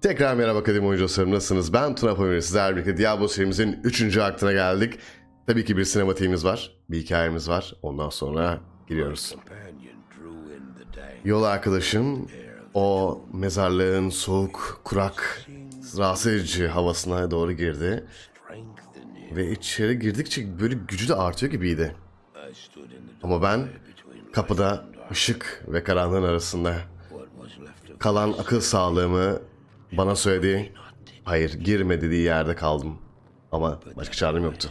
Tekrar merhaba kadim oyuncu dostlarım nasılsınız? Ben Tuna Pamir sizlerle birlikte Diablo serimizin 3. aktına geldik. Tabii ki bir sinematiğimiz var, bir hikayemiz var. Ondan sonra giriyoruz. Yol arkadaşım o mezarlığın soğuk, kurak, rahatsız edici havasına doğru girdi. Ve içeri girdikçe böyle gücü de artıyor gibiydi. Ama ben kapıda ışık ve karanlığın arasında kalan akıl sağlığımı bana söylediği hayır girme dediği yerde kaldım. Ama başka çarem yoktu.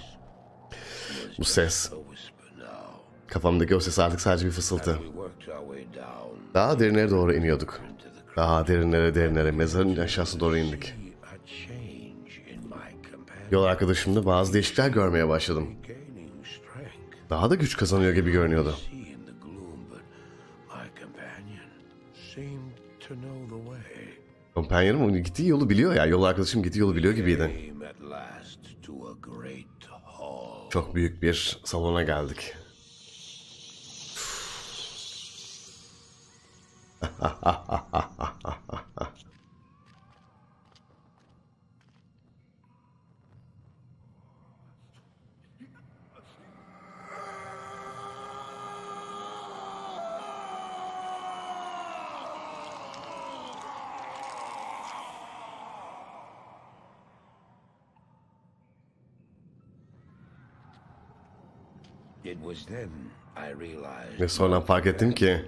Bu ses kafamdaki o ses artık sadece bir fısıltı. Daha derinlere doğru iniyorduk. Daha derinlere derinlere mezarın aşağısı doğru indik. Yol arkadaşımda bazı değişiklikler görmeye başladım. Daha da güç kazanıyor gibi görünüyordu. Kompanyonum gittiği yolu biliyor ya. Yol arkadaşım gittiği yolu biliyor gibiydi. Çok büyük bir salona geldik. Ve sonra fark ettim ki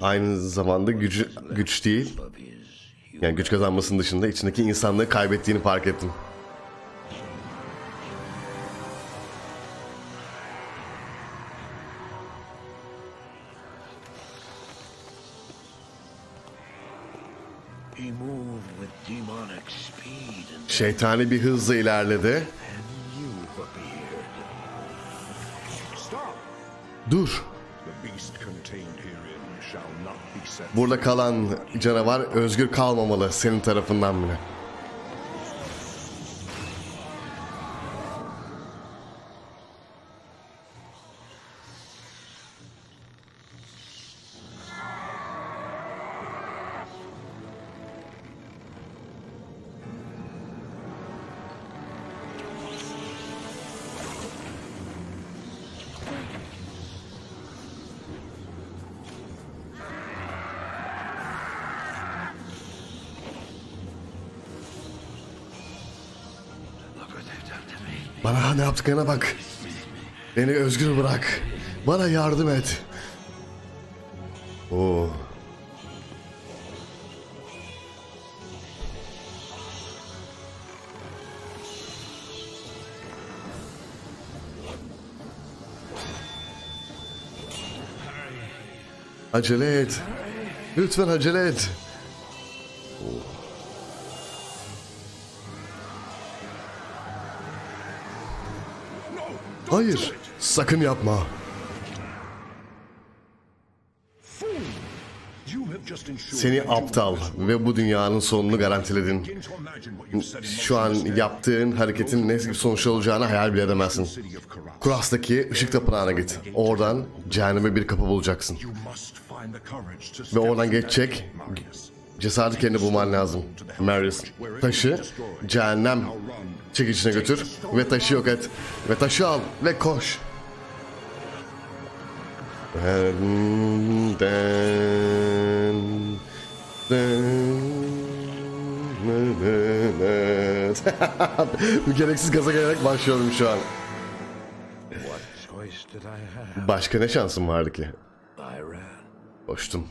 aynı zamanda gücü, güç değil yani güç kazanmasının dışında içindeki insanlığı kaybettiğini fark ettim. Şeytani bir hızla ilerledi Burada kalan canavar özgür kalmamalı senin tarafından bile. Bana ne yaptıklarına bak. Beni özgür bırak. Bana yardım et. Oo. Acele et. Lütfen acele et. Hayır, sakın yapma. Seni aptal ve bu dünyanın sonunu garantiledin. Şu an yaptığın hareketin ne sonuç olacağını hayal bile edemezsin. Kuras'taki ışık tapınağına git. Oradan cehenneme bir kapı bulacaksın. Ve oradan geçecek Cesaret kendi bulman lazım. Marius. Taşı cehennem çekicine götür ve taşı yok et. Ve taşı al ve koş. Gereksiz gaza gelerek başlıyorum şu an. Başka ne şansım vardı ki? Koştum.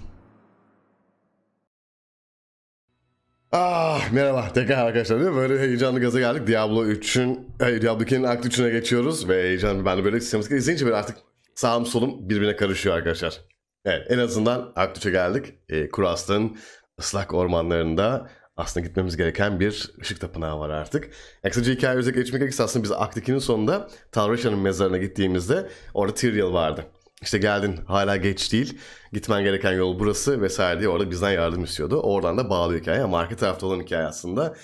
Ah merhaba tekrar arkadaşlar değil mi? Böyle heyecanlı gaza geldik. Diablo 3'ün, hayır e, Diablo 2'nin akt 3'üne geçiyoruz ve heyecan ben de böyle sistematik izleyince böyle artık sağım solum birbirine karışıyor arkadaşlar. Evet en azından akt 3'e geldik. E, Kuras'ın ıslak ormanlarında aslında gitmemiz gereken bir ışık tapınağı var artık. Yani kısaca hikaye özet geçmek gerekirse aslında biz akt 2'nin sonunda Talreşa'nın mezarına gittiğimizde orada Tyrael vardı. İşte geldin hala geç değil. Gitmen gereken yol burası vesaire diye orada bizden yardım istiyordu. Oradan da bağlı hikaye yani market tarafta olan hikaye aslında.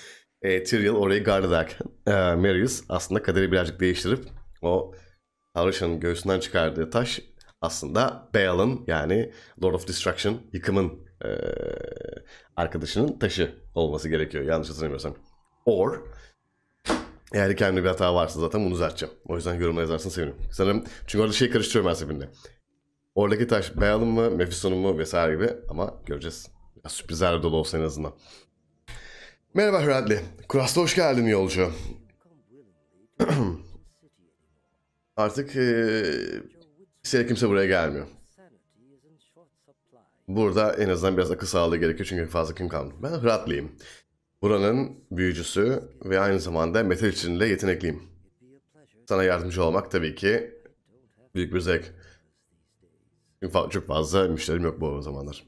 E, Tyrion orayı guard ederken e, Marius aslında kaderi birazcık değiştirip o Harisha'nın göğsünden çıkardığı taş aslında Bale'ın yani Lord of Destruction yıkımın e, arkadaşının taşı olması gerekiyor yanlış hatırlamıyorsam. Or eğer kendimde bir hata varsa zaten bunu düzelteceğim. O yüzden yorumlara yazarsın sevinirim. Sanırım çünkü orada şey karıştırıyorum her seferinde. Oradaki taş bayalım mı, Mephiston'un mu vesaire gibi ama göreceğiz. Ya, sürprizlerle dolu olsa en azından. Merhaba Hradley. Kuras'ta hoş geldin yolcu. Artık ee, kimse buraya gelmiyor. Burada en azından biraz akıl sağlığı gerekiyor çünkü fazla kim kalmadı. Ben Hradley'im. Buranın büyücüsü ve aynı zamanda metal için yetenekliyim. Sana yardımcı olmak tabii ki büyük bir zevk. Çok fazla müşterim yok bu zamanlar.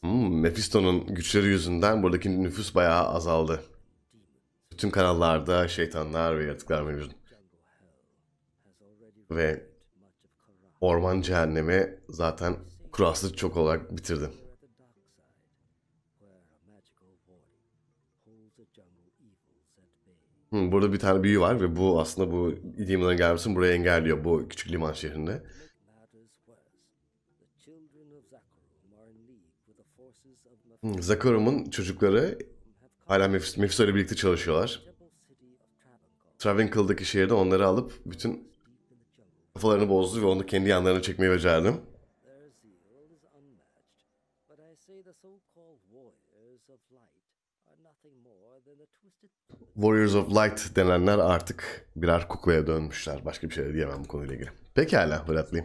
Hmm, Mephisto'nun güçleri yüzünden buradaki nüfus bayağı azaldı. Bütün kanallarda şeytanlar ve yaratıklar mevcut. Ve orman cehennemi zaten kuraslı çok olarak bitirdi. Hı, burada bir tane büyü var ve bu aslında bu limanın gelmesini buraya engelliyor bu küçük liman şehrinde. Zakarum'un çocukları hala Mephisto ile birlikte çalışıyorlar. Travancore'daki şehirde onları alıp bütün kafalarını bozdu ve onu kendi yanlarına çekmeyi becerdim. Warriors of Light denenler artık birer kuklaya dönmüşler. Başka bir şey diyemem bu konuyla ilgili. Pekala Bradley.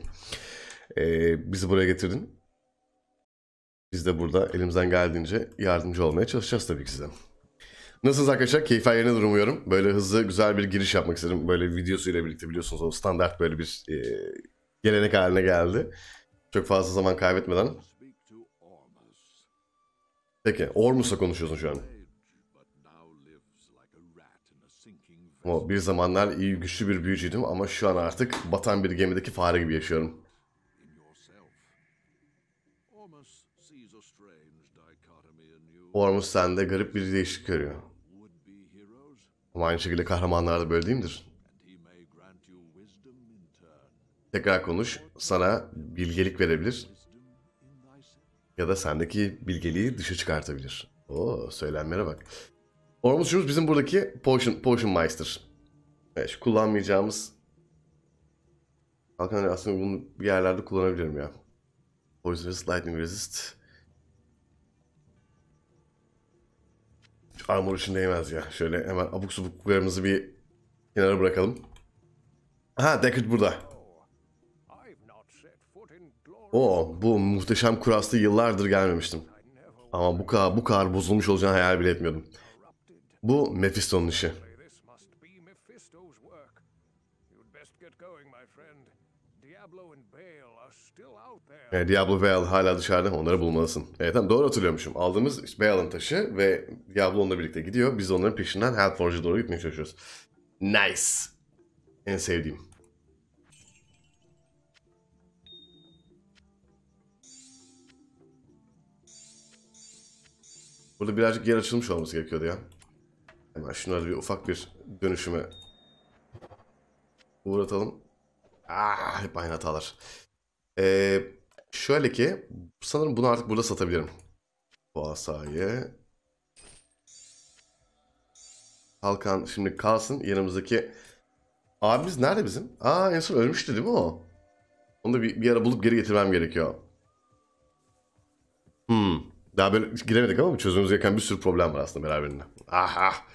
Ee, bizi buraya getirdin. Biz de burada elimizden geldiğince yardımcı olmaya çalışacağız tabii ki size. Nasılsınız arkadaşlar? Keyifler yerine durumuyorum. Böyle hızlı güzel bir giriş yapmak istedim. Böyle videosuyla birlikte biliyorsunuz o standart böyle bir e, gelenek haline geldi. Çok fazla zaman kaybetmeden. Peki ormusa konuşuyorsun şu an. O bir zamanlar iyi güçlü bir büyücüydüm ama şu an artık batan bir gemideki fare gibi yaşıyorum. Ormus sende garip bir değişik görüyor. Ama aynı şekilde kahramanlar da böyle değil midir? Tekrar konuş, sana bilgelik verebilir. Ya da sendeki bilgeliği dışa çıkartabilir. Oo, söylenmene bak. Ormus Şuruz bizim buradaki Potion, potion Meister. Evet şu kullanmayacağımız hakan aslında bunu bir yerlerde kullanabilirim ya. Poison Resist, Lightning Resist. Şu armor için değmez ya. Şöyle hemen abuk subuklarımızı bir kenara bırakalım. ha Deckard burada. Oo bu muhteşem kurastı yıllardır gelmemiştim. Ama bu kadar, bu kadar bozulmuş olacağını hayal bile etmiyordum. Bu Mephisto'nun işi. Yani Diablo Veil hala dışarıda. Onları bulmalısın. Evet tamam doğru hatırlıyormuşum. Aldığımız Veil'ın taşı ve Diablo onunla birlikte gidiyor. Biz de onların peşinden Hellforge'a doğru gitmeye çalışıyoruz. Nice. En sevdiğim. Burada birazcık yer açılmış olması gerekiyordu ya. Hemen şunları bir ufak bir dönüşüme uğratalım. Ah, hep aynı hatalar. Ee, şöyle ki sanırım bunu artık burada satabilirim. Bu asayı. Halkan şimdi kalsın yanımızdaki abimiz nerede bizim? Aa en son ölmüştü değil mi o? Onu da bir, bir ara bulup geri getirmem gerekiyor. Hmm. Daha böyle giremedik ama çözmemiz gereken bir sürü problem var aslında beraberinde. Aha. Ah.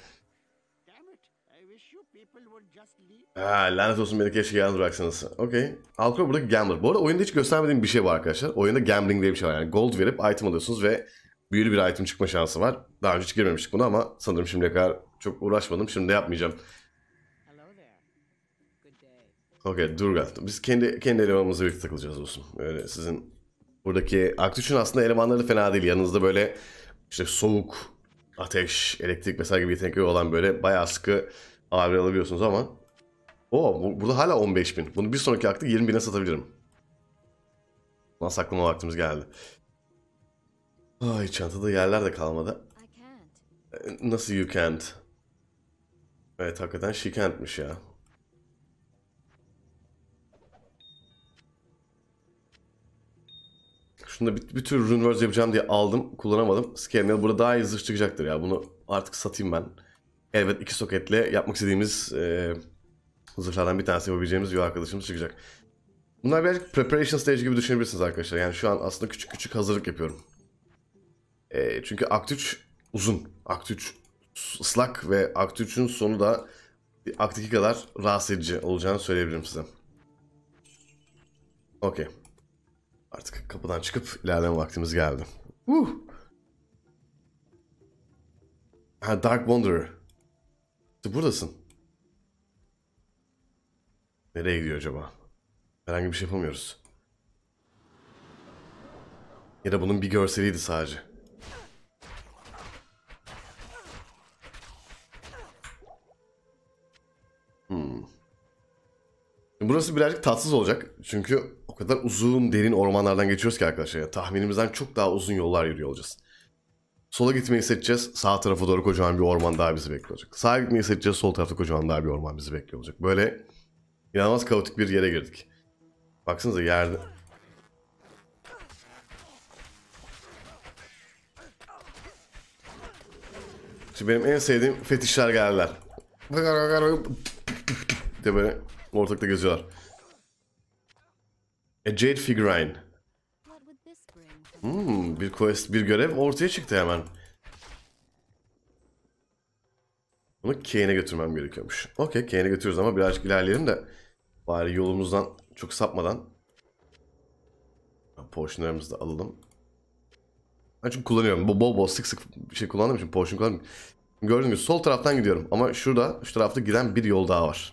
Ha lanet olsun beni keşke yalnız bıraksanız. Okey. Alkro buradaki gambler. Bu arada oyunda hiç göstermediğim bir şey var arkadaşlar. Oyunda gambling diye bir şey var. Yani gold verip item alıyorsunuz ve büyülü bir item çıkma şansı var. Daha önce hiç girmemiştik bunu ama sanırım şimdiye kadar çok uğraşmadım. Şimdi de yapmayacağım. Okey Durga. Biz kendi kendi elemanımızla birlikte takılacağız olsun. Öyle sizin buradaki Aktüç'ün aslında elemanları fena değil. Yanınızda böyle işte soğuk, ateş, elektrik vesaire gibi yetenekleri olan böyle bayağı sıkı ağır alabiliyorsunuz ama Oo bu, burada hala 15 bin. Bunu bir sonraki akta 20 bine satabilirim. Buna saklama vaktimiz geldi. Ay çantada yerler de kalmadı. E, nasıl you can't? Evet hakikaten she can'tmiş ya. Şunu da bir, bir tür reverse yapacağım diye aldım. Kullanamadım. Scannel burada daha hızlı çıkacaktır ya. Bunu artık satayım ben. Elbet iki soketle yapmak istediğimiz... Ee, zırhlardan bir tanesi yapabileceğimiz bir arkadaşımız çıkacak. Bunlar birazcık preparation stage gibi düşünebilirsiniz arkadaşlar. Yani şu an aslında küçük küçük hazırlık yapıyorum. E, çünkü Akt 3 uzun. Akt 3 ıslak ve Akt 3'ün sonu da Akt 2 kadar rahatsız edici olacağını söyleyebilirim size. Okey. Artık kapıdan çıkıp ilerleme vaktimiz geldi. Uh. Ha Dark Wanderer. Buradasın. Nereye gidiyor acaba? Herhangi bir şey yapamıyoruz. Ya da bunun bir görseliydi sadece. Hmm. Burası birazcık tatsız olacak. Çünkü o kadar uzun derin ormanlardan geçiyoruz ki arkadaşlar. Yani tahminimizden çok daha uzun yollar yürüyor olacağız. Sola gitmeyi seçeceğiz. Sağ tarafa doğru kocaman bir orman daha bizi bekliyor olacak. Sağa gitmeyi seçeceğiz. Sol tarafta kocaman daha bir orman bizi bekliyor olacak. Böyle İnanılmaz kaotik bir yere girdik. Baksanıza yerde. Şimdi benim en sevdiğim fetişler geldiler. De böyle ortakta geziyorlar. A e, Jade Figurine. Hmm, bir quest, bir görev ortaya çıktı hemen. Bunu Kane'e götürmem gerekiyormuş. Okey Kane'e götürüyoruz ama birazcık ilerleyelim de bari yolumuzdan çok sapmadan Portionlarımızı da alalım. Ben çünkü kullanıyorum. Bol bol sık sık bir şey kullandığım için portion kullanmıyorum. Gördüğünüz gibi sol taraftan gidiyorum. Ama şurada, şu tarafta giden bir yol daha var.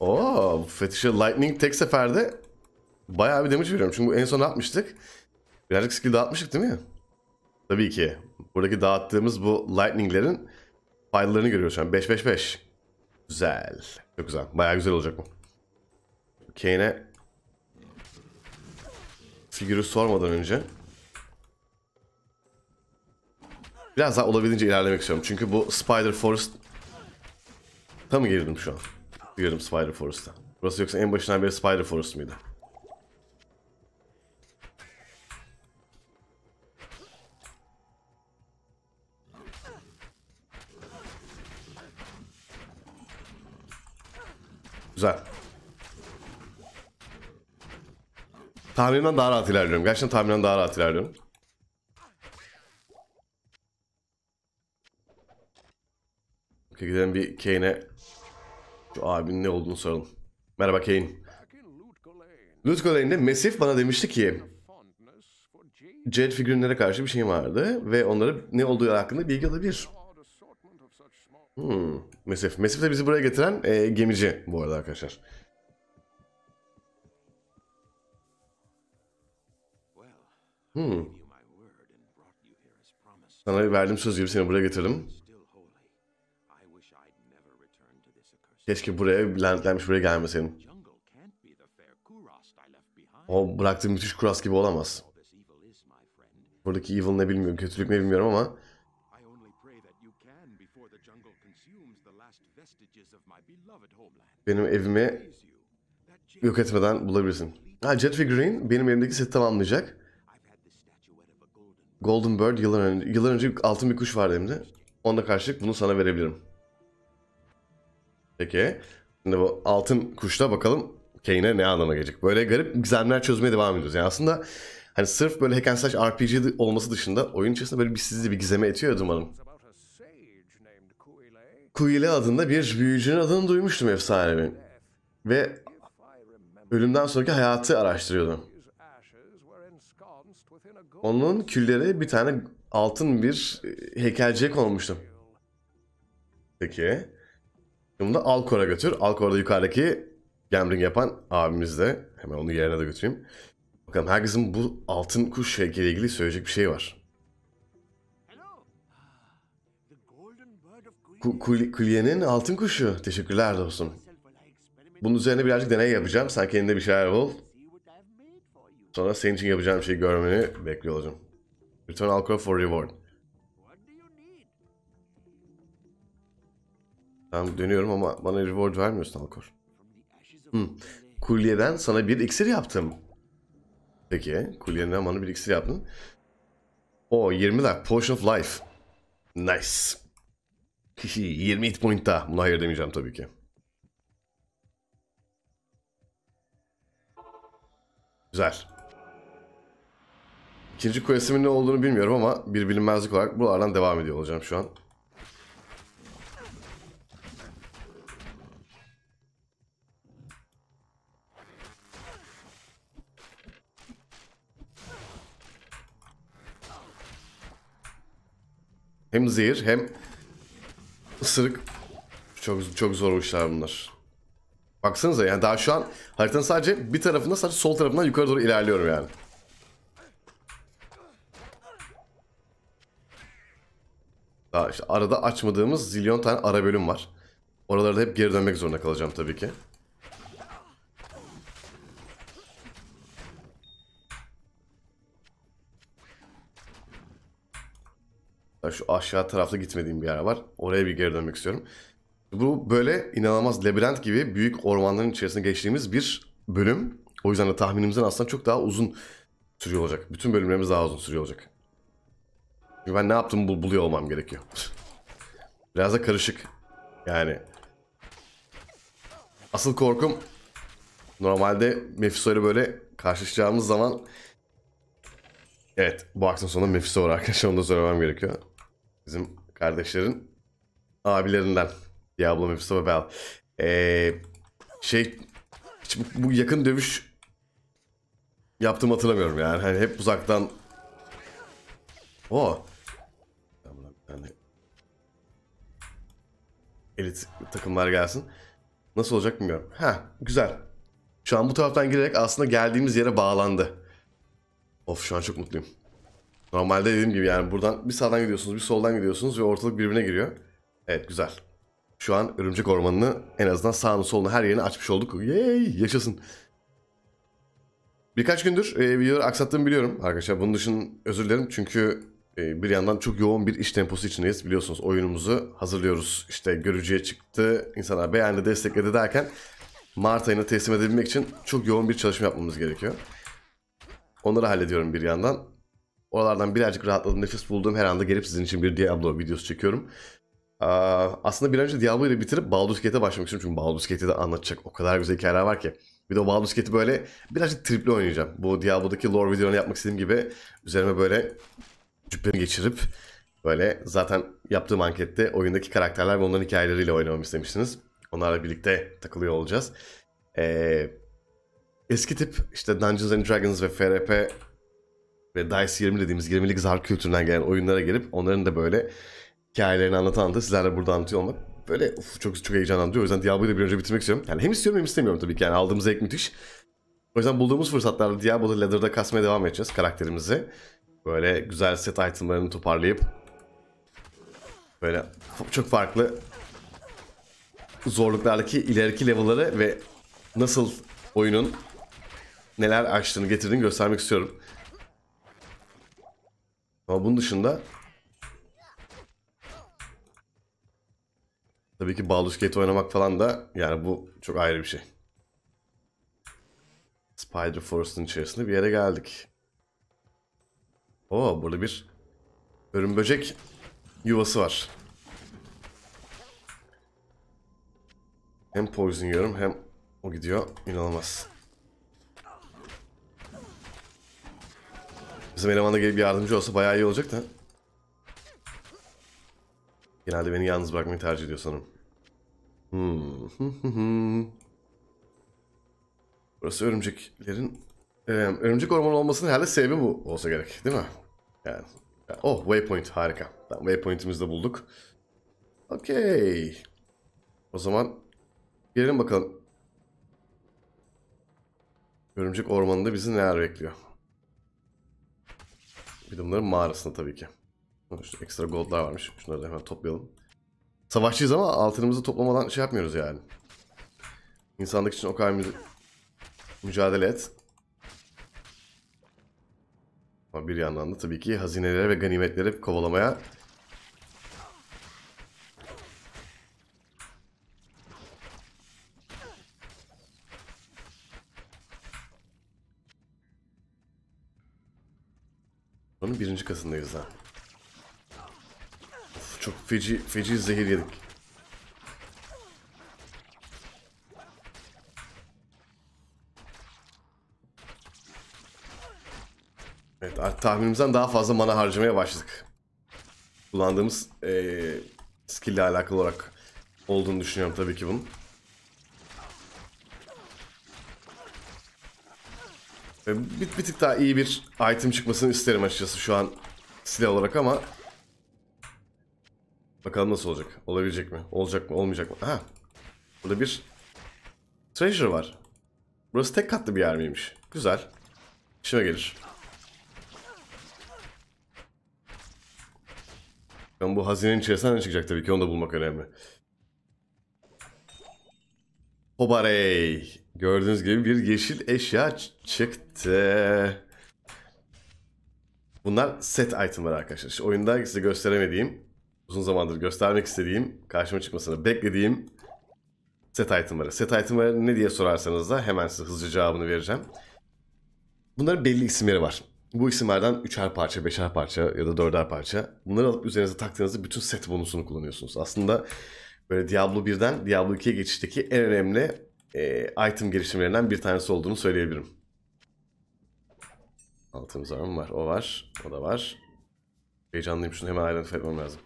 Oo, bu fetişe lightning tek seferde bayağı bir damage veriyorum. Çünkü en son ne Birazcık skill dağıtmıştık değil mi? Tabii ki. Buradaki dağıttığımız bu lightning'lerin faydalarını görüyoruz şu an. 5-5-5. Güzel. Çok güzel. Bayağı güzel olacak bu. Kane'e figürü sormadan önce biraz daha olabildiğince ilerlemek istiyorum. Çünkü bu Spider Forest tam girdim şu an. Girdim Spider Forest'a. Burası yoksa en başından beri Spider Forest mıydı? Güzel. Tahminden daha rahat ilerliyorum. Gerçekten tahminden daha rahat ilerliyorum. Okey gidelim bir Kane'e şu abinin ne olduğunu soralım. Merhaba Kane. Lutko Lane'de Mesif bana demişti ki Jade figürünlere karşı bir şey vardı ve onlara ne olduğu hakkında bilgi alabilir. Hmm. Mesif. Mesif de bizi buraya getiren e, gemici bu arada arkadaşlar. Hmm. Sana verdiğim söz gibi seni buraya getirdim. Keşke buraya lanetlenmiş buraya gelmeseydim. O bıraktığım müthiş kuras gibi olamaz. Buradaki evil ne bilmiyorum, kötülük ne bilmiyorum ama Benim evimi yok etmeden bulabilirsin. Ha, Jet Figurine benim elimdeki seti tamamlayacak. Golden Bird yıllar önce, yıllar önce altın bir kuş vardı elimde. Onunla karşılık bunu sana verebilirim. Peki. Şimdi bu altın kuşla bakalım Kane'e ne anlama gelecek. Böyle garip gizemler çözmeye devam ediyoruz. Yani aslında hani sırf böyle hack and slash RPG olması dışında oyun içerisinde böyle bir sizi bir gizeme etiyor ya umarım. Kuyile adında bir büyücünün adını duymuştum efsanevi. Ve ölümden sonraki hayatı araştırıyordum. Onun külleri bir tane altın bir e, heykelciye konmuştum. Peki. Bunu da Alkor'a götür. Alkor'da yukarıdaki gambling yapan abimiz de. Hemen onu yerine de götüreyim. Bakalım herkesin bu altın kuş heykeliyle ilgili söyleyecek bir şey var. Kulye'nin altın kuşu. Teşekkürler dostum. Bunun üzerine birazcık deney yapacağım. Sen kendine bir şeyler bul. Sonra senin için yapacağım şeyi görmeni bekliyor olacağım. Return alcohol for reward. Ben dönüyorum ama bana reward vermiyorsun alkol. Hmm. Kulyeden sana bir iksir yaptım. Peki. Kulyeden bana bir iksir yaptın. O 20 lira. Potion of Life. Nice. Kişi 20 hit point'ta. Buna hayır demeyeceğim tabii ki. Güzel. İkinci questimin ne olduğunu bilmiyorum ama bir bilinmezlik olarak buralardan devam ediyor olacağım şu an. Hem zehir hem Isırık. Çok çok zor işler bunlar. Baksanıza yani daha şu an haritanın sadece bir tarafında sadece sol tarafından yukarı doğru ilerliyorum yani. Daha işte arada açmadığımız zilyon tane ara bölüm var. Oralarda hep geri dönmek zorunda kalacağım tabii ki. şu aşağı tarafta gitmediğim bir yer var. Oraya bir geri dönmek istiyorum. Bu böyle inanılmaz labirent gibi büyük ormanların içerisinde geçtiğimiz bir bölüm. O yüzden de tahminimizden aslında çok daha uzun sürüyor olacak. Bütün bölümlerimiz daha uzun sürüyor olacak. Çünkü ben ne yaptığımı bul buluyor olmam gerekiyor. Biraz da karışık. Yani. Asıl korkum normalde Mephisto'yla böyle karşılaşacağımız zaman Evet bu aksın sonunda Mephisto var arkadaşlar onu da söylemem gerekiyor. Bizim kardeşlerin abilerinden. Diablo Mephisto ve Bell. Ee, şey hiç bu, bu yakın dövüş yaptığımı hatırlamıyorum yani. Hani hep uzaktan o. Yani elit takımlar gelsin. Nasıl olacak bilmiyorum. Ha, güzel. Şu an bu taraftan girerek aslında geldiğimiz yere bağlandı. Of şu an çok mutluyum. Normalde dediğim gibi yani buradan bir sağdan gidiyorsunuz bir soldan gidiyorsunuz ve ortalık birbirine giriyor. Evet güzel. Şu an örümcek ormanını en azından sağını solunu her yerini açmış olduk. Yay, yaşasın. Birkaç gündür e, videoları aksattığımı biliyorum arkadaşlar. Bunun için özür dilerim çünkü e, bir yandan çok yoğun bir iş temposu içindeyiz. Biliyorsunuz oyunumuzu hazırlıyoruz. İşte görücüye çıktı, insanlar beğendi, destekledi derken Mart ayına teslim edebilmek için çok yoğun bir çalışma yapmamız gerekiyor. Onları hallediyorum bir yandan. Oralardan birazcık rahatladım. Nefis bulduğum her anda gelip sizin için bir Diablo videosu çekiyorum. aslında bir an önce Diablo'yu da bitirip Baldur's Gate'e başlamak istiyorum. Çünkü Baldur's Gate'i de anlatacak o kadar güzel hikayeler var ki. Bir de o Baldur's Gate'i böyle birazcık triple oynayacağım. Bu Diablo'daki lore videonu yapmak istediğim gibi üzerime böyle cübbemi geçirip böyle zaten yaptığım ankette oyundaki karakterler ve onların hikayeleriyle oynamamı istemişsiniz. Onlarla birlikte takılıyor olacağız. Ee, eski tip işte Dungeons and Dragons ve FRP ve Dice 20 dediğimiz 20'lik zar kültüründen gelen oyunlara gelip onların da böyle hikayelerini anlatan da sizlerle burada anlatıyor olmak böyle uf, çok çok heyecanlandırıyor. O yüzden Diablo'yu da bir önce bitirmek istiyorum. Yani hem istiyorum hem istemiyorum tabii ki. Yani aldığımız zevk müthiş. O yüzden bulduğumuz fırsatlarda Diablo'da Ladder'da kasmaya devam edeceğiz karakterimizi. Böyle güzel set itemlarını toparlayıp böyle çok farklı zorluklardaki ileriki level'ları ve nasıl oyunun neler açtığını getirdiğini göstermek istiyorum. Ama bunun dışında tabii ki Baldur's Gate oynamak falan da yani bu çok ayrı bir şey. Spider Forest'ın içerisinde bir yere geldik. Oo burada bir örüm böcek yuvası var. Hem poison yiyorum hem o gidiyor. İnanılmaz. Bizim elemanda da gelip yardımcı olsa bayağı iyi olacak da. Genelde beni yalnız bırakmayı tercih ediyor sanırım. Hmm. Burası örümceklerin... Ee, örümcek ormanı olmasının herhalde sebebi bu olsa gerek değil mi? Yani. Oh waypoint harika. Tamam, waypoint'imizi de bulduk. Okey. O zaman girelim bakalım. Örümcek ormanında bizi neler bekliyor. Bir mağarasında tabii ki. Şu ekstra goldlar varmış. Şunları da hemen toplayalım. Savaşçıyız ama altınımızı toplamadan şey yapmıyoruz yani. İnsanlık için o kadar müze... mücadele et. Ama bir yandan da tabii ki hazineleri ve ganimetleri kovalamaya arkasındayız ha. Of, çok feci, feci zehir yedik. Evet tahminimizden daha fazla mana harcamaya başladık. Kullandığımız ee, skill ile alakalı olarak olduğunu düşünüyorum tabii ki bunun. Ee, bir, bir tık daha iyi bir item çıkmasını isterim açıkçası şu an silah olarak ama Bakalım nasıl olacak. Olabilecek mi? Olacak mı? Olmayacak mı? Ha. Burada bir treasure var. Burası tek katlı bir yer miymiş? Güzel. İşime gelir. Ben bu hazinenin içerisinden ne çıkacak tabii ki onu da bulmak önemli. Hobarey. Gördüğünüz gibi bir yeşil eşya çıktı. Bunlar set itemlar arkadaşlar. İşte oyunda size gösteremediğim, uzun zamandır göstermek istediğim, karşıma çıkmasını beklediğim set itemları. Set itemları ne diye sorarsanız da hemen size hızlıca cevabını vereceğim. Bunların belli isimleri var. Bu isimlerden üçer parça, beşer parça ya da dörder parça. Bunları alıp üzerinize taktığınızda bütün set bonusunu kullanıyorsunuz. Aslında böyle Diablo 1'den Diablo 2'ye geçişteki en önemli e, item girişimlerinden bir tanesi olduğunu söyleyebilirim. Altın zarım var. O var. O da var. Heyecanlıyım. Şunu hemen ayrıntıf etmem lazım.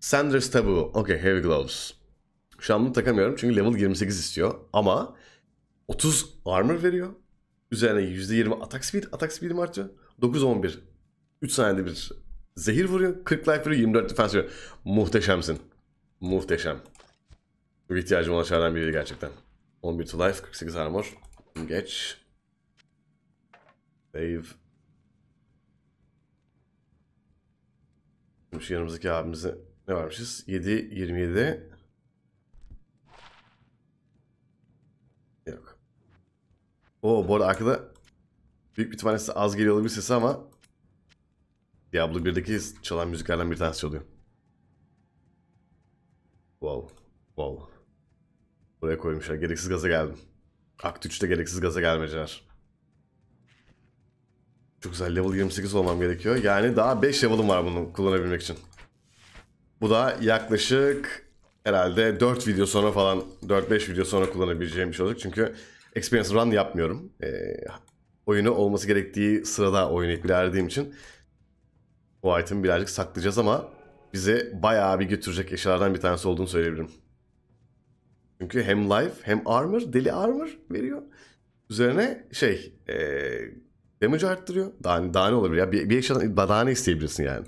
Sandra's Taboo. Okay. Heavy Gloves. Şu an bunu takamıyorum çünkü level 28 istiyor. Ama 30 armor veriyor. Üzerine %20 atak speed. Atak speedim artıyor. 9-11. 3 saniyede bir zehir vuruyor. 40 life veriyor. 24 defense veriyor. Muhteşemsin. Muhteşem. ihtiyacım olan şeylerden biri gerçekten. 11 to life, 48 armor. Geç. Save. Şimdi şu şey yanımızdaki abimize ne varmışız? 7, 27. Yok. O bu arada arkada büyük bir tanesi az geliyor olabilir sesi ama Diablo 1'deki çalan müziklerden bir tanesi çalıyor. Wow. Wow. Buraya koymuşlar. Gereksiz gaza geldim. Akt 3'te gereksiz gaza gelmeceler. Çok güzel level 28 olmam gerekiyor. Yani daha 5 level'ım var bunu kullanabilmek için. Bu da yaklaşık herhalde 4 video sonra falan 4-5 video sonra kullanabileceğim bir şey olacak. Çünkü experience run yapmıyorum. Ee, oyunu olması gerektiği sırada oynayıp ilerlediğim için bu itemi birazcık saklayacağız ama bizi bayağı bir götürecek eşyalardan bir tanesi olduğunu söyleyebilirim. Çünkü hem life hem armor, deli armor veriyor. Üzerine şey, e, damage arttırıyor. Daha, daha ne olabilir ya? Bir, bir eşyadan daha ne isteyebilirsin yani?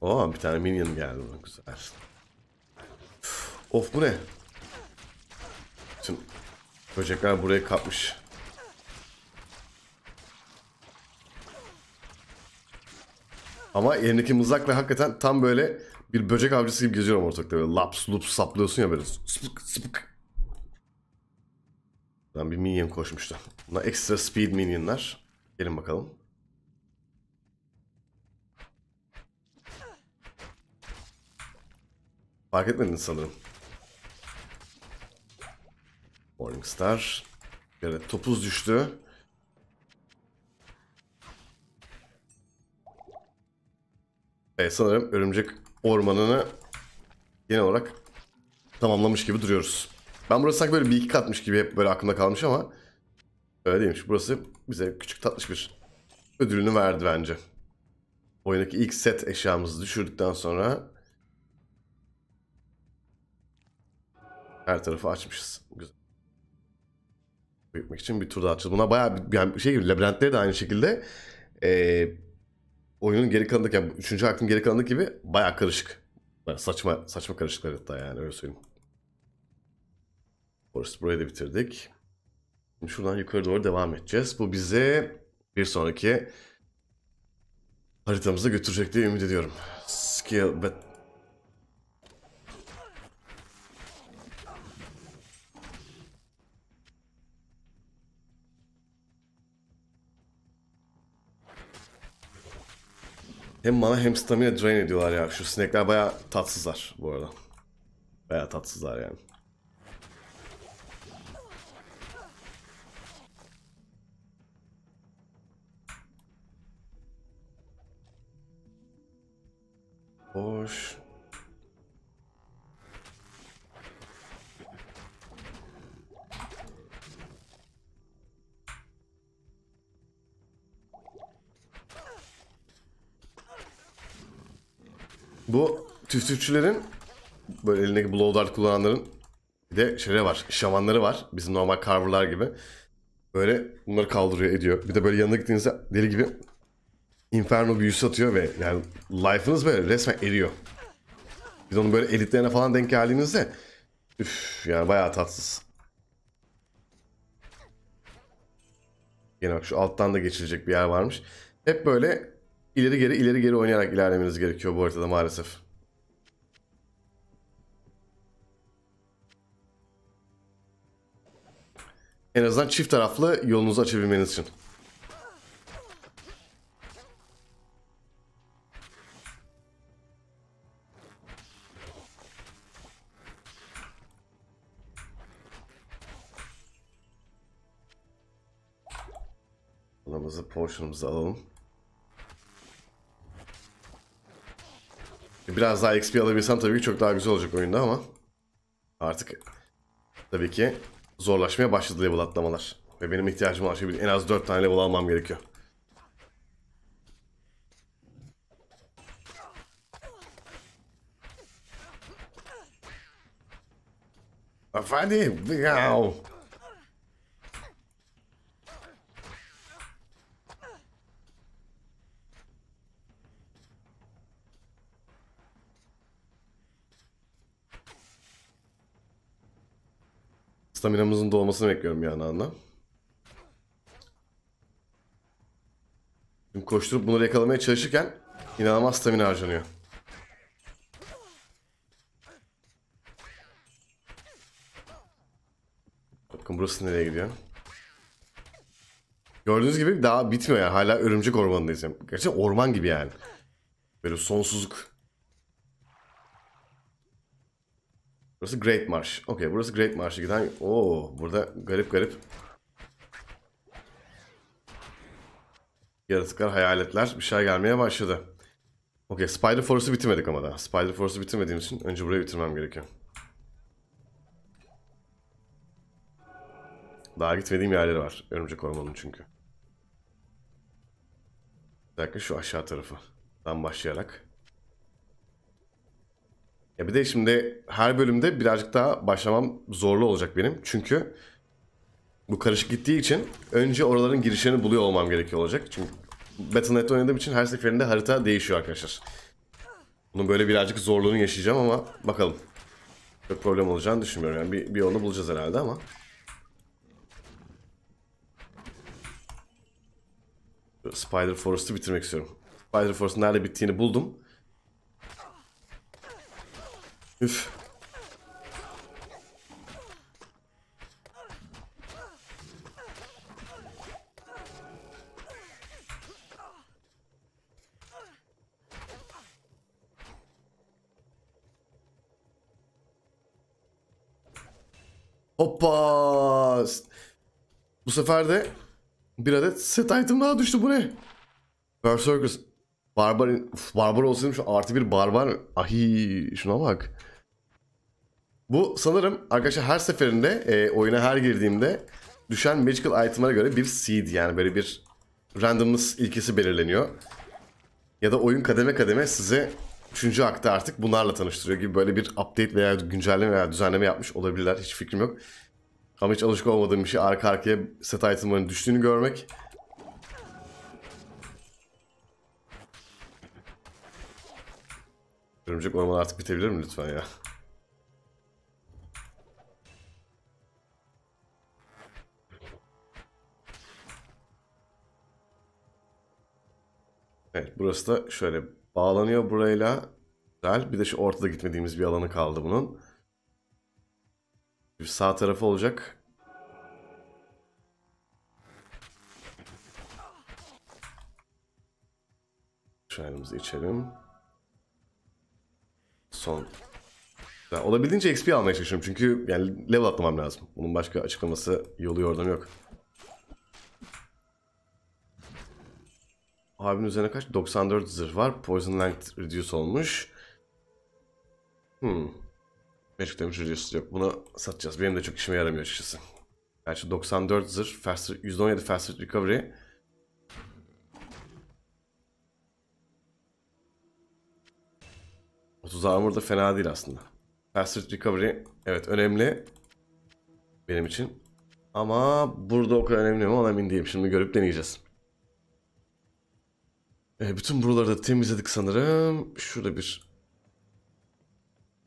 Oo bir tane minion geldi buna güzel. Of bu ne? Bütün böcekler buraya kapmış. Ama elindeki mızrakla hakikaten tam böyle bir böcek avcısı gibi geziyorum ortalıkta. Böyle laps lups saplıyorsun ya böyle. Sıpık sıpık. Lan bir minion koşmuştu. Buna ekstra speed minionlar. Gelin bakalım. Fark etmedin sanırım. Morningstar. Yere topuz düştü. Evet sanırım örümcek ormanını genel olarak tamamlamış gibi duruyoruz. Ben burası sanki böyle bir iki katmış gibi hep böyle aklımda kalmış ama öyle değilmiş. Burası bize küçük tatlış bir ödülünü verdi bence. Oyundaki ilk set eşyamızı düşürdükten sonra her tarafı açmışız. Güzel. Büyütmek için bir tur daha açacağız. Buna bayağı bir, yani şey gibi labirentleri de aynı şekilde ee, oyunun geri kalanındaki, yani üçüncü aktın geri kalanındaki gibi baya karışık. Baya saçma saçma karışıklar hatta yani öyle söyleyeyim. Forest burayı da bitirdik. Şimdi şuradan yukarı doğru devam edeceğiz. Bu bize bir sonraki haritamıza götürecek diye ümit ediyorum. Skill Hem bana hem stamina drain ediyorlar ya. Şu sinekler baya tatsızlar bu arada. Baya tatsızlar yani. Boş. Bu tüftükçülerin böyle elindeki blow dart kullananların bir de şere var. Şamanları var. Bizim normal carver'lar gibi. Böyle bunları kaldırıyor ediyor. Bir de böyle yanına gittiğinizde deli gibi Inferno büyüsü atıyor ve yani life'ınız böyle resmen eriyor. Biz de onun böyle elitlerine falan denk geldiğinizde üf yani bayağı tatsız. Yine bak şu alttan da geçilecek bir yer varmış. Hep böyle ileri geri ileri geri oynayarak ilerlemeniz gerekiyor bu haritada maalesef. En azından çift taraflı yolunuzu açabilmeniz için. Bunamızı potion'ımızı alalım. Biraz daha XP alabilsem tabii ki çok daha güzel olacak oyunda ama artık tabii ki zorlaşmaya başladı level atlamalar. Ve benim ihtiyacım olan şey en az 4 tane level almam gerekiyor. Efendim? Yav. Staminamızın dolmasını bekliyorum yani anda. Şimdi koşturup bunları yakalamaya çalışırken inanılmaz stamina harcanıyor. Bakın burası nereye gidiyor? Gördüğünüz gibi daha bitmiyor yani. Hala örümcek ormanındayız. Yani. Gerçekten orman gibi yani. Böyle sonsuzluk. Burası Great Marsh. Okey burası Great Marsh'a giden... Oo burada garip garip. Yaratıklar, hayaletler bir şey gelmeye başladı. Okey Spider Force'u bitirmedik ama da. Spider Force'u bitirmediğim için önce burayı bitirmem gerekiyor. Daha gitmediğim yerleri var. Örümcek ormanın çünkü. Bir dakika şu aşağı tarafı. Dan başlayarak. Ya bir de şimdi her bölümde birazcık daha başlamam zorlu olacak benim. Çünkü bu karışık gittiği için önce oraların girişlerini buluyor olmam gerekiyor olacak. Çünkü Battle.net oynadığım için her seferinde harita değişiyor arkadaşlar. Bunun böyle birazcık zorluğunu yaşayacağım ama bakalım. Çok problem olacağını düşünmüyorum. Yani bir, bir yolunu bulacağız herhalde ama. Spider Forest'ı bitirmek istiyorum. Spider Forest'ın nerede bittiğini buldum. Üf. Hoppa. Bu sefer de bir adet set item daha düştü bu ne? Berserkers. Barbar, barbar olsaydım şu artı bir barbar. Ahi şuna bak. Bu sanırım arkadaşlar her seferinde e, oyuna her girdiğimde düşen magical item'lara göre bir seed yani böyle bir randomness ilkesi belirleniyor. Ya da oyun kademe kademe size 3. akta artık bunlarla tanıştırıyor gibi böyle bir update veya güncelleme veya düzenleme yapmış olabilirler. Hiç fikrim yok. Ama hiç alışık olmadığım bir şey arka arkaya set item'ların düştüğünü görmek. Örümcek orman artık bitebilir mi lütfen ya? Evet burası da şöyle bağlanıyor burayla. Güzel. Bir de şu ortada gitmediğimiz bir alanı kaldı bunun. Bir sağ tarafı olacak. Şahinimizi içelim. Son. olabildiğince XP almaya çalışıyorum çünkü yani level atlamam lazım. Bunun başka açıklaması yolu yordam yok. Abinin üzerine kaç? 94 zırh var. Poison length reduce olmuş. Hmm. Magic damage reduce yok. Bunu satacağız. Benim de çok işime yaramıyor açıkçası. Gerçi 94 zırh. Faster, %17 faster recovery. Otuz armor da fena değil aslında. Faster recovery evet önemli. Benim için. Ama burada o kadar önemli mi ona emin değilim. Şimdi görüp deneyeceğiz. E, bütün buraları da temizledik sanırım. Şurada bir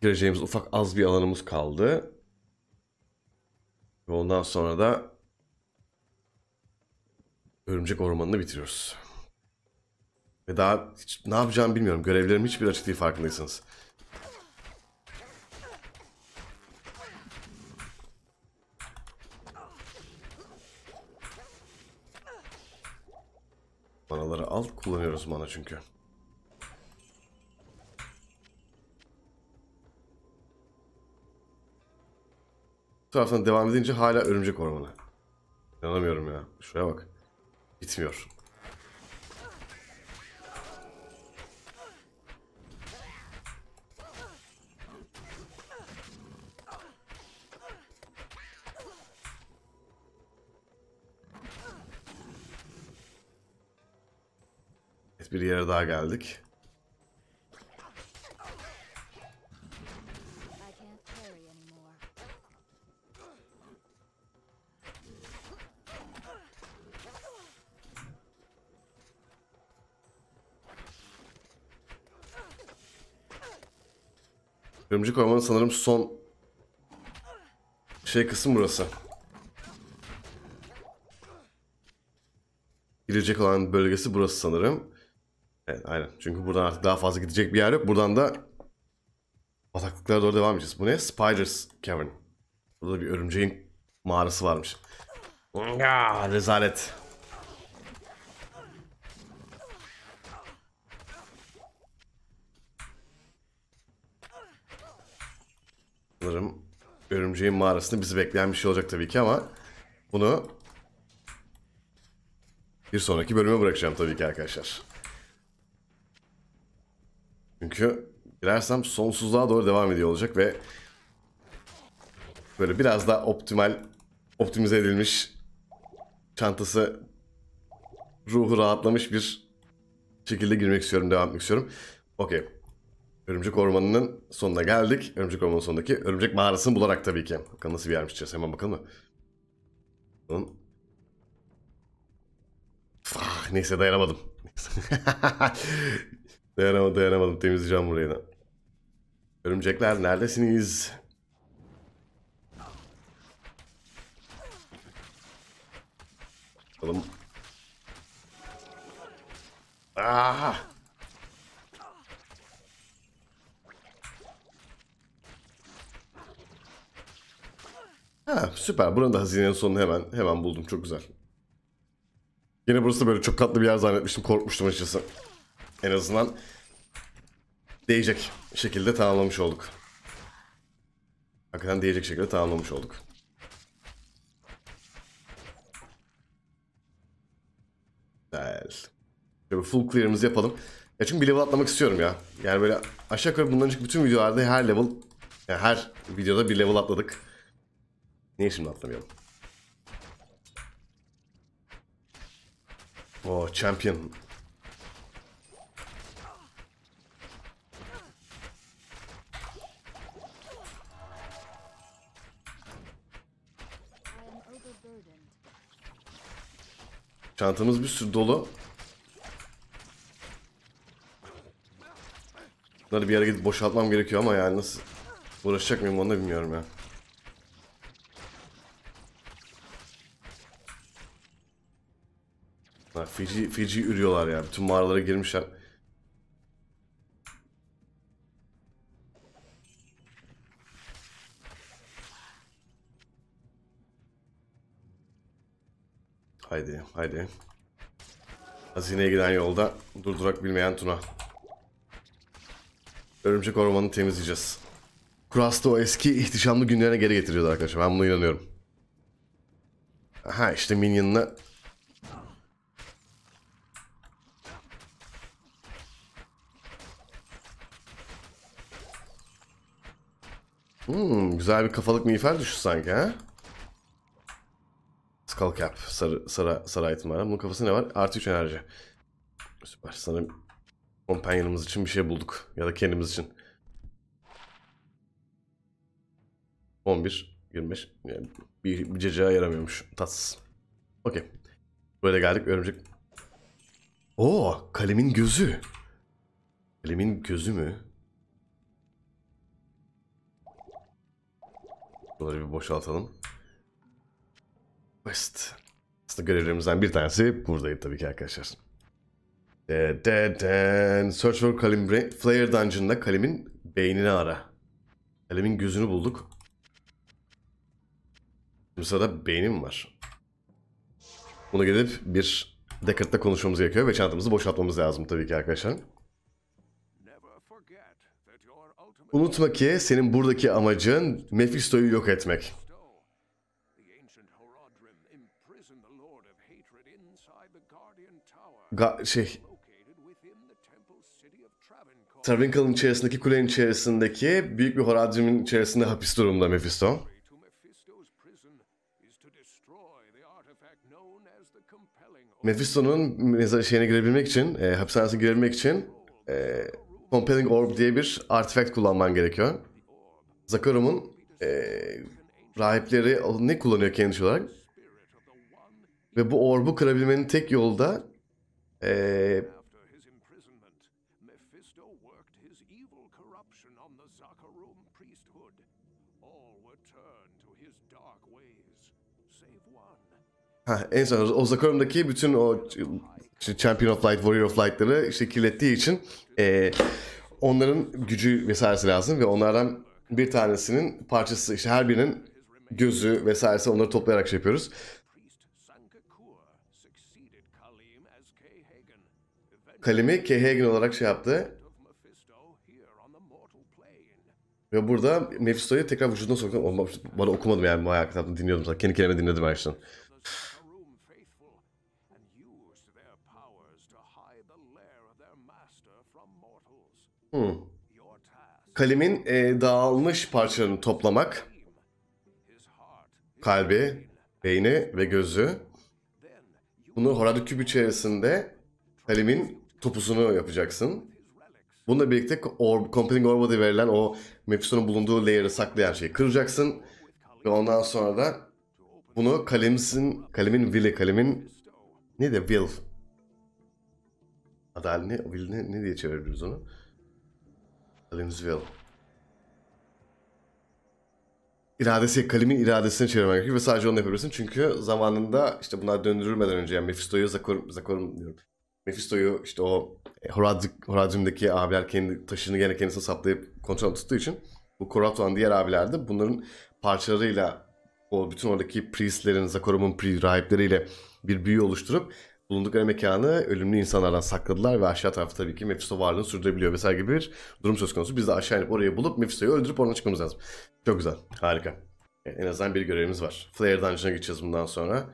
gireceğimiz ufak az bir alanımız kaldı. Ve ondan sonra da örümcek ormanını bitiriyoruz. Ve daha hiç, ne yapacağımı bilmiyorum. Görevlerim hiçbir açık değil farkındaysanız. Buraları al kullanıyoruz mana çünkü. Bu taraftan devam edince hala örümcek ormanı. İnanamıyorum ya. Şuraya bak. Bitmiyor. bir yere daha geldik. Örümcek ormanı sanırım son şey kısım burası. Girecek olan bölgesi burası sanırım. Evet aynen. Çünkü buradan artık daha fazla gidecek bir yer yok. Buradan da bataklıklara doğru devam edeceğiz. Bu ne? Spiders Cavern. Burada bir örümceğin mağarası varmış. Ya, rezalet. Sanırım örümceğin mağarasında bizi bekleyen bir şey olacak tabii ki ama bunu bir sonraki bölüme bırakacağım tabii ki arkadaşlar. Çünkü girersem sonsuzluğa doğru devam ediyor olacak ve böyle biraz daha optimal optimize edilmiş çantası ruhu rahatlamış bir şekilde girmek istiyorum, devam etmek istiyorum. Okey. Örümcek Ormanı'nın sonuna geldik. Örümcek Ormanı'nın sonundaki örümcek mağarasını bularak tabii ki. Bakalım nasıl bir yermiş içeceğiz. Hemen bakalım mı? Bakalım. Neyse dayanamadım. Dayanamadım, dayanamadım. Temizleyeceğim burayı da. Örümcekler neredesiniz? Bakalım. Ah! Ha, süper. Buranın da hazinenin sonunu hemen hemen buldum. Çok güzel. Yine burası böyle çok katlı bir yer zannetmiştim. Korkmuştum açıkçası en azından değecek şekilde tamamlamış olduk. Hakikaten değecek şekilde tamamlamış olduk. Güzel. Şöyle full clear'ımızı yapalım. Ya çünkü bir level atlamak istiyorum ya. Yani böyle aşağı yukarı bundan önceki bütün videolarda her level, yani her videoda bir level atladık. Niye şimdi atlamayalım? oh, champion. Çantamız bir sürü dolu. Bunları bir yere gidip boşaltmam gerekiyor ama yani nasıl uğraşacak mıyım onu da bilmiyorum ya. Ha, Fiji, Fiji ürüyorlar ya. Bütün mağaralara girmişler. Haydi haydi. Hazineye giden yolda durdurak bilmeyen Tuna. Örümcek ormanını temizleyeceğiz. Kuras'ta o eski ihtişamlı günlerine geri getiriyordu arkadaşlar. Ben buna inanıyorum. Aha işte Minion'la Hmm, güzel bir kafalık miğfer düştü sanki ha? Skullcap. Sarı, sarı, sarı item var. Bunun kafası ne var? Artı 3 enerji. Süper. Sanırım kompanyonumuz için bir şey bulduk. Ya da kendimiz için. 11, 25. Yani bir, bir cacığa yaramıyormuş. Tatsız. Okey. Böyle geldik. Örümcek. Oo, kalemin gözü. Kalemin gözü mü? Bunları bir boşaltalım. West, Aslında görevlerimizden bir tanesi buradaydı tabii ki arkadaşlar. Ee, Dead Search for Kalim Brain. Flare Dungeon'da Kalim'in beynini ara. Kalim'in gözünü bulduk. Bu sırada beynim var. Bunu gidip bir Deckard'la konuşmamız gerekiyor ve çantamızı boşaltmamız lazım tabii ki arkadaşlar. Unutma ki senin buradaki amacın Mephisto'yu yok etmek. ga- şey Travincal'ın içerisindeki kulenin içerisindeki büyük bir horacimin içerisinde hapis durumda Mephisto. Mephisto'nun mezar şeyine girebilmek için, e, hapishanesine girebilmek için e, Compelling Orb diye bir artifact kullanman gerekiyor. Zakarum'un e, rahipleri ne kullanıyor kendisi olarak? Ve bu orbu kırabilmenin tek yolu da Ha, en son o Zakorum'daki bütün o işte Champion of Light, Warrior of Light'ları işte kirlettiği için e, onların gücü vesairesi lazım ve onlardan bir tanesinin parçası işte her birinin gözü vesairesi onları toplayarak şey yapıyoruz. kalemi Kehegen olarak şey yaptı. Ve burada Mephisto'yu tekrar vücuduna soktu. bana okumadım yani bayağı kitapta dinliyordum zaten. Kendi kendime dinledim Ayşen. Hmm. Kalemin e, dağılmış parçalarını toplamak. Kalbi, beyni ve gözü. Bunu Horadükübü içerisinde kalemin topusunu yapacaksın. Bununla birlikte orb, Compelling Orba'da verilen o Mephisto'nun bulunduğu layer'ı saklayan şeyi kıracaksın. Ve ondan sonra da bunu kalimsin, kalimin Will'i, kalimin ne de Will. Adalini, will ne ne diye çevirebiliriz onu? Kalims Will. İradesi, kalimin iradesini çevirmek gerekiyor ve sadece onu yapabilirsin. Çünkü zamanında işte bunlar döndürülmeden önce yani Mephisto'yu Zakor, Zakorum diyorum. Mephisto'yu işte o e, Horacium'daki abiler kendi taşını gene kendisine saplayıp kontrol tuttuğu için bu Korat olan diğer abiler de bunların parçalarıyla o bütün oradaki priestlerin, Zakorum'un pri, rahipleriyle bir büyü oluşturup bulundukları mekanı ölümlü insanlardan sakladılar ve aşağı tarafta tabii ki Mephisto varlığını sürdürebiliyor vesaire gibi bir durum söz konusu. Biz de aşağı inip orayı bulup Mephisto'yu öldürüp oradan çıkmamız lazım. Çok güzel. Harika. E, en azından bir görevimiz var. Flare Dungeon'a geçeceğiz bundan sonra.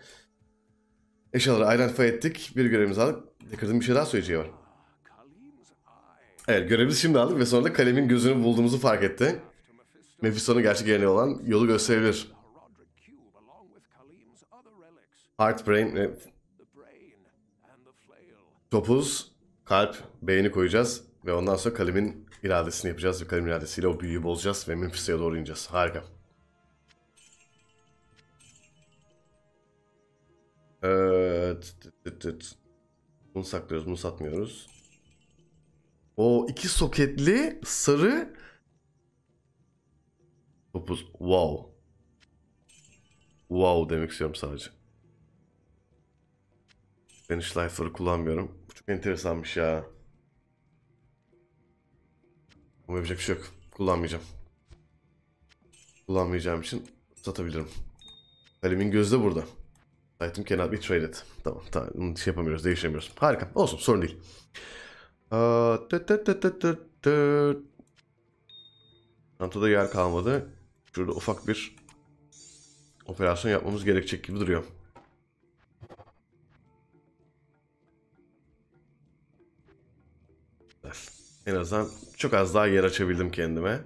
Eşyaları identify ettik. Bir görevimizi aldık. Deckard'ın bir şey daha söyleyeceği var. Evet görevimizi şimdi aldık ve sonra da kalemin gözünü bulduğumuzu fark etti. Mephisto'nun gerçek yerine olan yolu gösterebilir. Heart, brain ve... Topuz, kalp, beyni koyacağız. Ve ondan sonra kalemin iradesini yapacağız. Ve Kalemin iradesiyle o büyüyü bozacağız ve Memphis'e doğru ineceğiz. Harika. Ee, Bunu saklıyoruz, bunu satmıyoruz. O iki soketli sarı topuz. Wow. Wow demek istiyorum sadece. Ben Lifer'ı kullanmıyorum. Bu çok enteresanmış ya. Ama yapacak bir şey yok. Kullanmayacağım. Kullanmayacağım için satabilirim. Kalem'in gözde burada. Item cannot be traded. Tamam, tamam şey yapamıyoruz, değişemiyoruz. Harika, olsun sorun değil. Çantada yer kalmadı. Şurada ufak bir operasyon yapmamız gerekecek gibi duruyor. En azından çok az daha yer açabildim kendime.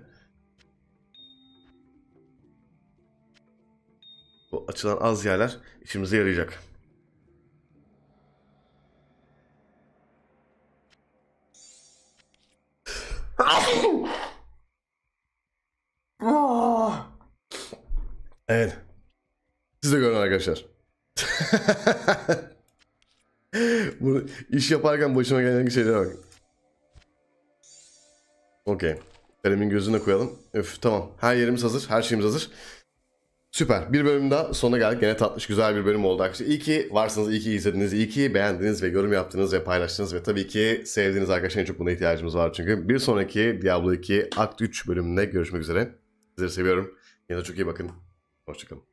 açılan az yerler işimize yarayacak. Evet. Siz de görün arkadaşlar. Bunu iş yaparken başıma gelen şeylere bak. Okey. Kalem'in gözüne koyalım. Öf tamam. Her yerimiz hazır. Her şeyimiz hazır. Süper. Bir bölüm daha sonuna geldik. yine tatlış güzel bir bölüm oldu arkadaşlar. İyi ki varsınız, iyi ki izlediniz, iyi ki beğendiniz ve yorum yaptınız ve paylaştınız ve tabii ki sevdiğiniz arkadaşlar en çok buna ihtiyacımız var çünkü. Bir sonraki Diablo 2 Akt 3 bölümünde görüşmek üzere. Sizleri seviyorum. Yine çok iyi bakın. Hoşçakalın.